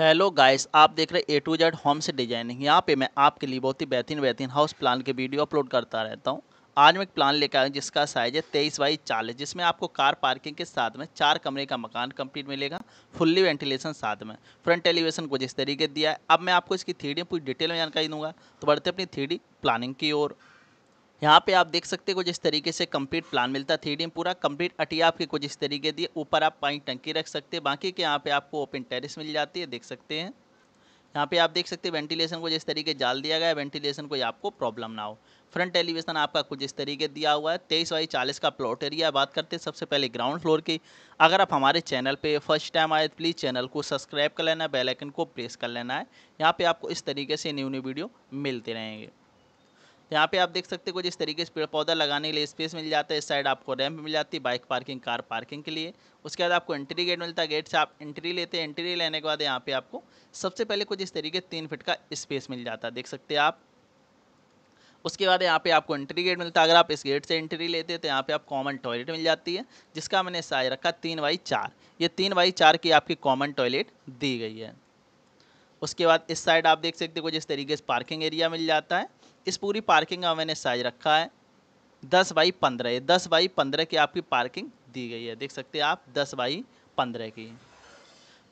hello guys आप देख रहे ए टू जेड होम से डिजाइनिंग यहाँ पे मैं आपके लिए बहुत ही बेहतरीन बेहतरीन हाउस प्लान के वीडियो अपलोड करता रहता हूँ आज मैं एक प्लान लेकर आया जिसका साइज है तेईस बाई चालीस जिसमें आपको कार पार्किंग के साथ में चार कमरे का मकान कंप्लीट मिलेगा फुल्ली वेंटिलेशन साथ में फ्रंट एलिवेशन कुछ इस तरीके दिया है अब मैं आपको इसकी थ्री पूरी डिटेल में जानकारी दूंगा तो बढ़ते अपनी थ्री प्लानिंग की ओर यहाँ पे आप देख सकते हो जिस तरीके से कंप्लीट प्लान मिलता है थ्री पूरा कंप्लीट अटिया आपके कुछ इस तरीके दिए ऊपर आप पानी टंकी रख सकते हैं बाकी के यहाँ पे आपको ओपन टेरिस मिल जाती है देख सकते हैं यहाँ पे आप देख सकते हैं वेंटिलेशन को जिस तरीके जाल दिया गया है वेंटिलेशन को आपको प्रॉब्लम ना हो फ्रंट एलिवेशन आपका कुछ इस तरीके दिया हुआ है तेईस बाई चालीस का प्लॉट एरिया बात करते हैं सबसे पहले ग्राउंड फ्लोर की अगर आप हमारे चैनल पे फर्स्ट टाइम आए तो प्लीज़ चैनल को सब्सक्राइब कर लेना है बेलाइकन को प्रेस कर लेना है यहाँ पर आपको इस तरीके से न्यू न्यू वीडियो मिलते रहेंगे यहाँ पे आप देख सकते हो जिस तरीके से पेड़ पौधा लगाने के लिए स्पेस मिल जाता है इस साइड आपको रैम्प मिल जाती है बाइक पार्किंग कार पार्किंग के लिए उसके बाद आपको एंट्री गेट मिलता है गेट से आप एंट्री लेते हैं एंट्री लेने के बाद यहाँ पे आपको सबसे पहले कुछ इस तरीके तीन फिट का स्पेस मिल जाता है देख सकते हैं आप उसके बाद यहाँ पे आपको एंट्री गेट मिलता है अगर आप इस गेट से एंट्री लेते हैं तो यहाँ पे आप कॉमन टॉयलेट मिल जाती है जिसका मैंने साइज रखा तीन बाई चार ये तीन बाई चार की आपकी कॉमन टॉयलेट दी गई है उसके बाद इस साइड आप देख सकते हो जिस तरीके से पार्किंग एरिया मिल जाता है इस पूरी पार्किंग का मैंने साइज रखा है दस बाई पंद्रह दस बाई पंद्रह की आपकी पार्किंग दी गई है देख सकते हैं आप दस बाई पंद्रह की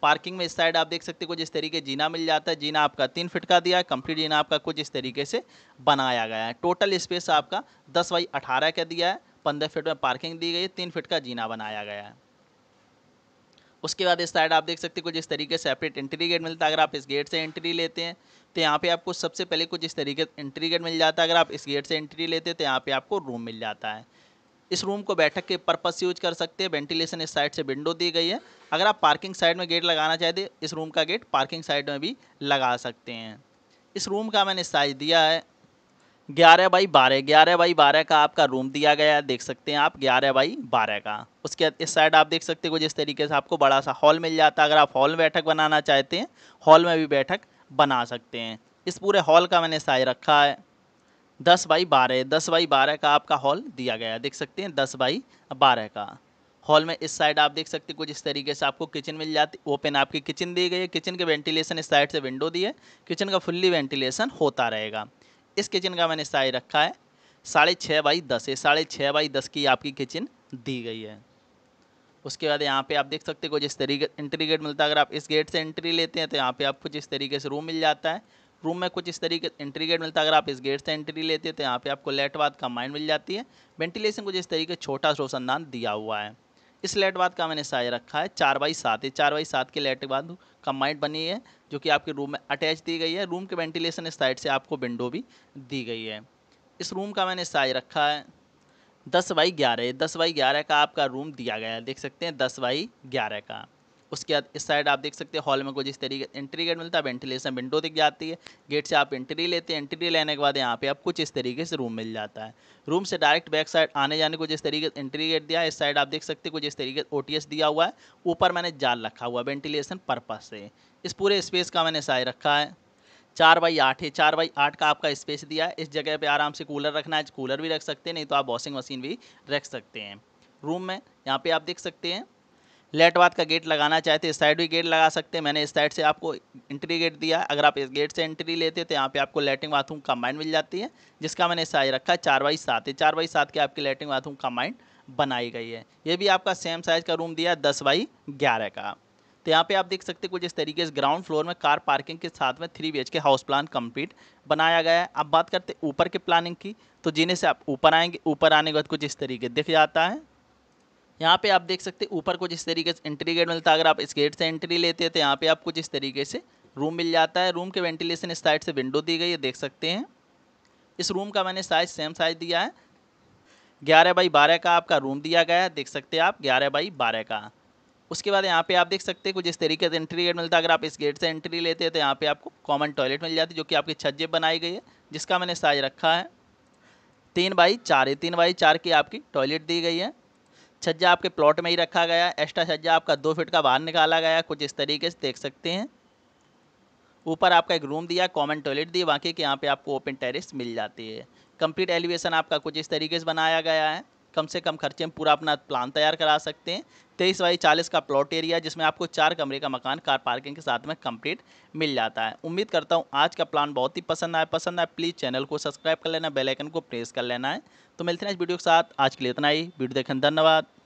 पार्किंग में इस साइड आप देख सकते हो जिस तरीके जीना मिल जाता है जीना आपका तीन फिट का दिया है कंप्लीट जीना आपका कुछ इस तरीके से बनाया गया है टोटल स्पेस आपका दस बाई अठारह का दिया है पंद्रह फिट में पार्किंग दी गई है तीन फिट का जीना बनाया गया है उसके बाद इस साइड आप देख सकते हैं कुछ इस तरीके सेपरेट एंट्री गेट मिलता है अगर आप इस गेट से एंट्री लेते हैं तो यहाँ पे आपको सबसे पहले कुछ इस तरीके एंट्री गेट मिल जाता है अगर आप इस गेट से एंट्री लेते हैं तो यहाँ पे आपको रूम मिल जाता है इस रूम को बैठक के पर्पज़ से यूज कर सकते हैं वेंटिलेशन इस साइड से विंडो दी गई है अगर आप पार्किंग साइड में गेट लगाना चाहते तो इस रूम का गेट पार्किंग साइड में भी लगा सकते हैं इस रूम का मैंने साइज़ दिया है ग्यारह बाई बारह ग्यारह बाई बारह का आपका रूम दिया गया है देख सकते हैं आप ग्यारह बाई बारह का उसके इस साइड आप देख सकते हो जिस तरीके से आपको बड़ा सा हॉल मिल जाता है अगर आप हॉल में बैठक बनाना चाहते हैं हॉल में भी बैठक बना सकते हैं इस पूरे हॉल का मैंने साइज रखा है दस बाई बारह दस बाई बारह का आपका हॉल दिया गया है देख सकते हैं दस बाई बारह का हॉल में इस साइड आप देख सकते हैं कुछ इस तरीके से आपको किचन मिल जाती ओपन आपकी किचन दी गई है किचन के वेंटिलेशन इस साइड से विंडो दी है किचन का फुल्ली वेंटिलेशन होता रहेगा इस किचन का मैंने साइज रखा है साढ़े छः बाई दस है साढ़े छः बाई दस की आपकी किचन दी गई है उसके बाद यहाँ पे आप देख सकते हैं कुछ इस तरीके एंट्री गेट मिलता है अगर आप इस गेट से एंट्री लेते हैं तो यहाँ पे आप कुछ इस तरीके से रूम मिल जाता है रूम में कुछ इस तरीके एंट्री गेट मिलता है अगर आप इस गेट से एंट्री लेते हैं तो यहाँ पे आपको लेटवाद तो का माइंड मिल जाती है वेंटिलेशन कुछ इस तरीके छोटा रोशनदान दिया हुआ है इस लेटवाद का मैंने साइज रखा है चार बाई सात है चार बाई सात के लेटबाथ का माइंड बनी है जो कि आपके रूम में अटैच दी गई है रूम के वेंटिलेशन इस साइड से आपको विंडो भी दी गई है इस रूम का मैंने साइज रखा है दस बाई ग्यारह दस बाई ग्यारह का आपका रूम दिया गया है देख सकते हैं दस बाई ग्यारह का उसके बाद इस साइड आप देख सकते हैं हॉल में कुछ इस तरीके एंट्री गेट मिलता है वेंटिलेशन विंडो दिख जाती है गेट से आप एंट्री लेते हैं एंट्री लेने के बाद यहाँ पे आप कुछ इस तरीके से रूम मिल जाता है रूम से डायरेक्ट बैक साइड आने जाने को जिस तरीके एंट्री गेट दिया है इस साइड आप देख सकते हैं कुछ इस तरीके ओ दिया हुआ है ऊपर मैंने जाल रखा हुआ है वेंटिलेशन पर्पज़ से इस पूरे स्पेस का मैंने साइड रखा है चार बाई आठ है चार बाई आठ का आपका स्पेस दिया है इस जगह पे आराम से कूलर रखना है कूलर भी रख सकते हैं नहीं तो आप वॉशिंग मशीन भी रख सकते हैं रूम में यहाँ पे आप देख सकते हैं लेट लेटवाद का गेट लगाना चाहते इस साइड भी गेट लगा सकते हैं मैंने इस साइड से आपको एंट्री गेट दिया अगर आप इस गेट से एंट्री लेते तो यहाँ पे आपको लेटरिन बाथरूम कम्बाइंड मिल जाती है जिसका मैंने साइज रखा है चार बाई सात है चार बाई सात के आपकी लेटरिन बाथरूम कम्बाइंड बनाई गई है ये भी आपका सेम साइज़ का रूम दिया दस बाई ग्यारह का तो यहाँ पे आप देख सकते हैं कुछ इस तरीके से ग्राउंड फ्लोर में कार पार्किंग के साथ में three B K house plan complete बनाया गया है अब बात करते ऊपर के प्लानिंग की तो जीने से आप ऊपर आएंगे ऊपर आने के बाद कुछ इस तरीके दिख जाता है यहाँ पे आप देख सकते हैं ऊपर कुछ इस तरीके से एंट्री गेट मिलता है अगर आप इस गेट से एंट्री लेते हैं तो यहाँ पे आप कुछ इस तरीके से रूम मिल जाता है रूम के वेंटिलेशन इस साइड से विंडो दी गई है देख सकते हैं इस रूम का मैंने साइज़ सेम साइज़ दिया है ग्यारह बाई बारह का आपका रूम दिया गया है देख सकते हैं आप ग्यारह बाई बारह का उसके बाद यहाँ पे आप देख सकते हैं कुछ इस तरीके से एंट्री गेट मिलता है अगर आप इस गेट से एंट्री लेते हैं तो यहाँ पे आपको कॉमन टॉयलेट मिल जाती है जो कि आपकी छज्जे बनाई गई है जिसका मैंने साइज रखा है तीन बाई चार है तीन बाई चार की आपकी टॉयलेट दी गई है छज्जा आपके प्लॉट में ही रखा गया एक्स्ट्रा छज्जा आपका दो फिट का बाहर निकाला गया कुछ इस तरीके से देख सकते हैं ऊपर आपका एक रूम दिया कॉमन टॉयलेट दिया बाकी के यहाँ पे आपको ओपन टेरेस मिल जाती है कंप्लीट एलिवेशन आपका कुछ इस तरीके से बनाया गया है कम से कम खर्चे में पूरा अपना प्लान तैयार करा सकते हैं तेईस बाई चालीस का प्लॉट एरिया जिसमें आपको चार कमरे का मकान कार पार्किंग के साथ में कंप्लीट मिल जाता है उम्मीद करता हूँ आज का प्लान बहुत ही पसंद आया पसंद आए प्लीज़ चैनल को सब्सक्राइब कर लेना बेलाइकन को प्रेस कर लेना है तो मिलते हैं इस वीडियो के साथ आज के लिए इतना ही वीडियो देखने धन्यवाद